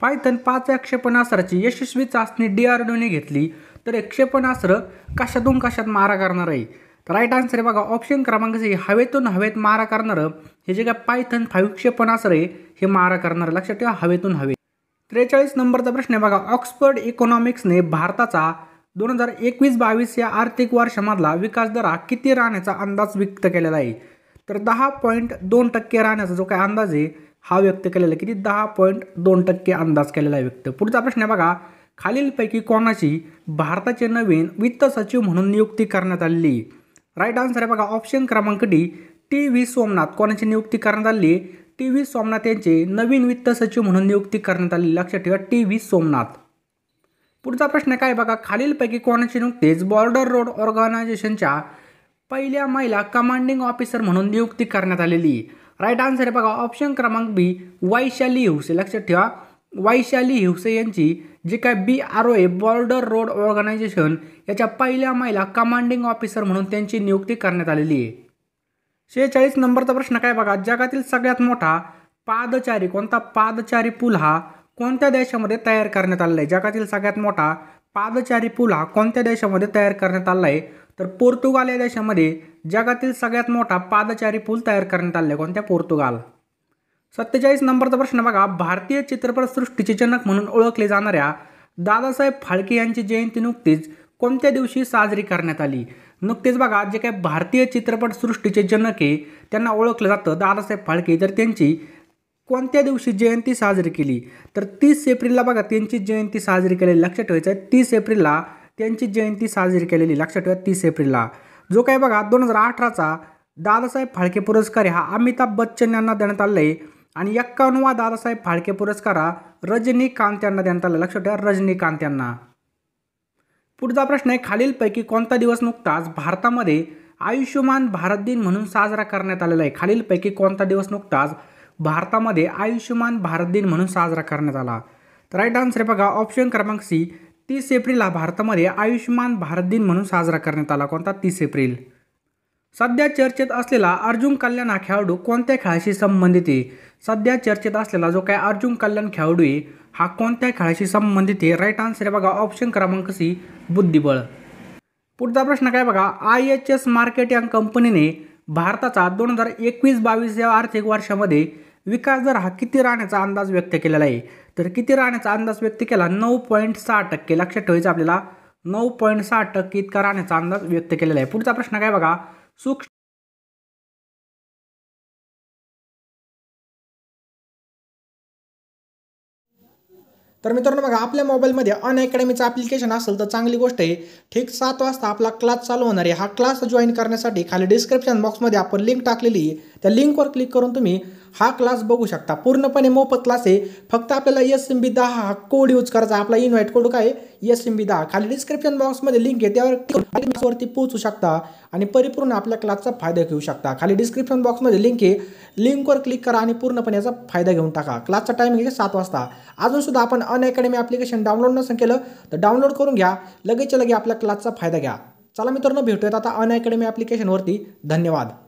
Python पाच या क्षेपणास्त्राची यशस्वी चाचणी डी आर आरडोने घेतली तर एक क्षेपणास्त्र कशातून कशात मारा करणार आहे तर राईट आन्सर आहे बघा ऑप्शन क्रमांक सी हवेतून हवेत मारा करणारं हे जे काय पायथन फाईव्ह क्षेपणास्त्र आहे हे मारा करणारं लक्षात ठेवा हवेतून हवे त्रेचाळीस नंबरचा प्रश्न आहे बघा ऑक्सफर्ड इकॉनॉमिक्सने भारताचा दोन हजार एकवीस बावीस या आर्थिक वर्षामधला विकास दर हा किती राहण्याचा अंदाज व्यक्त केलेला आहे तर दहा पॉईंट दोन टक्के राहण्याचा जो काय अंदाज आहे हा व्यक्त केलेला किती दहा पॉईंट दोन टक्के अंदाज केलेला आहे व्यक्त पुढचा प्रश्न आहे बघा खालीलपैकी कोणाची भारताचे नवीन वित्त सचिव म्हणून नियुक्ती करण्यात आली राईट आन्सर आहे बघा ऑप्शन क्रमांक डी टी व्ही सोमनाथ कोणाची नियुक्ती करण्यात आली टी व्ही सोमनाथ यांचे नवीन वित्त सचिव म्हणून नियुक्ती करण्यात आली लक्षात ठेवा टी व्ही सोमनाथ पुढचा प्रश्न काय बघा खालीलपैकी कोणाची नुकतीच बॉर्डर रोड ऑर्गनायझेशनच्या पहिल्या महिला कमांडिंग ऑफिसर म्हणून नियुक्ती करण्यात आलेली राईट आन्सर आहे बघा ऑप्शन क्रमांक बी वैशाली हिवसे लक्षात ठेवा वैशाली हिवसे यांची जे काय B R O A border road organisation याच्या पहिल्या महिला कमांडिंग ऑफिसर म्हणून त्यांची नियुक्ती करण्यात आलेली आहे शेहेचाळीस नंबरचा प्रश्न काय बघा जगातील सगळ्यात मोठा पादचारी कोणता पादचारी पूल हा कोणत्या देशामध्ये तयार करण्यात आलेला आहे जगातील सगळ्यात मोठा पादचारी पूल हा कोणत्या देशामध्ये तयार करण्यात आला आहे तर पोर्तुगाल या देशामध्ये जगातील सगळ्यात मोठा पादचारी पूल तयार करण्यात आले कोणत्या पोर्तुगाल सत्तेचाळीस नंबरचा प्रश्न बघा भारतीय चित्रपटसृष्टीचे जनक म्हणून ओळखले जाणाऱ्या दादासाहेब फाळके यांची जयंती नुकतीच कोणत्या दिवशी साजरी करण्यात आली नुकतेच बघा जे काही भारतीय चित्रपटसृष्टीचे जनक आहे त्यांना ओळखलं जातं दादासाहेब फाळके तर त्यांची कोणत्या दिवशी जयंती साजरी केली तर तीस एप्रिलला बघा त्यांची जयंती साजरी केली लक्षात ठेवायचं आहे तीस एप्रिलला त्यांची जयंती साजरी केलेली लक्षात ठेवा तीस एप्रिलला जो काही बघा दोन हजार अठराचा दादासाहेब फाळके पुरस्कार हा अमिताभ बच्चन यांना देण्यात आला आहे आणि एक्कावन्नवा दादासाहेब फाळके पुरस्कार हा रजनीकांत यांना देण्यात आला लक्षात ठेवा रजनीकांत यांना पुढचा प्रश्न आहे खालीलपैकी कोणता दिवस नुकताच भारतामध्ये आयुष्यमान भारत दिन म्हणून साजरा करण्यात आलेला आहे खालीलपैकी कोणता दिवस नुकताच भारतामध्ये आयुष्यमान भारत दिन म्हणून साजरा करण्यात आला तर राईट आन्सर बघा ऑप्शन क्रमांक सी तीस एप्रिल हा भारतामध्ये आयुष्यमान भारत दिन म्हणून साजरा करण्यात आला कोणता तीस एप्रिल सध्या चर्चेत असलेला अर्जुन कल्याण हा खेळाडू कोणत्या खेळाशी संबंधित आहे सध्या चर्चेत असलेला जो काय अर्जुन कल्याण खेळाडू आहे हा कोणत्या खेळाशी संबंधित आहे राईट आन्सर आहे बघा ऑप्शन क्रमांक सी बुद्धिबळ पुढचा प्रश्न काय बघा आय एच एस मार्केट या कंपनीने भारताचा दोन हजार एकवीस बावीस या आर्थिक वर्षामध्ये विकास दर हा किती राहण्याचा अंदाज व्यक्त केलेला आहे तर किती राहण्याचा अंदाज व्यक्त केला नऊ पॉईंट सहा टक्के लक्षात ठेवायचं आपल्याला नऊ पॉईंट सहा टक्के इतका राहण्याचा अंदाज व्यक्त केलेला आहे पुढचा प्रश्न काय बघा सूक्ष्म तर मित्रांनो बघा आपल्या मोबाईलमध्ये अन अकॅडमीचं ॲप्लिकेशन असेल तर चांगली गोष्ट आहे ठीक सात वाजता आपला क्लास चालू होणार आहे हा क्लास जॉईन करण्यासाठी खाली डिस्क्रिप्शन बॉक्समध्ये आपण लिंक टाकलेली आहे त्या लिंकवर क्लिक करून तुम्ही हा क्लास बघू शकता पूर्णपणे मोफत क्लास आहे फक्त आपल्याला एस एम बी दहा हा कोड यूज करायचा आपला इन्व्हाइट कोड काय एस एम बी दहा खाली डिस्क्रिप्शन बॉक्समध्ये लिंक आहे त्यावर क्लासवरती पोहोचू शकता आणि परिपूर्ण आपल्या क्लासचा फायदा घेऊ शकता खाली डिस्क्रिप्शन बॉक्समध्ये लिंक आहे लिंकवर क्लिक करा आणि पूर्णपणे याचा फायदा घेऊन टाका क्लासचा टायमिंग आहे सात वाजता अजूनसुद्धा आपण अन अकॅडमी ॲप्लिकेशन डाउनलोड नसं केलं तर डाउनलोड करून घ्या लगेच लगे आपल्या क्लासचा फायदा घ्या चला मित्रांनो भेटूयात आता अनअकॅडमी अकॅडमी ॲप्लिकेशनवरती धन्यवाद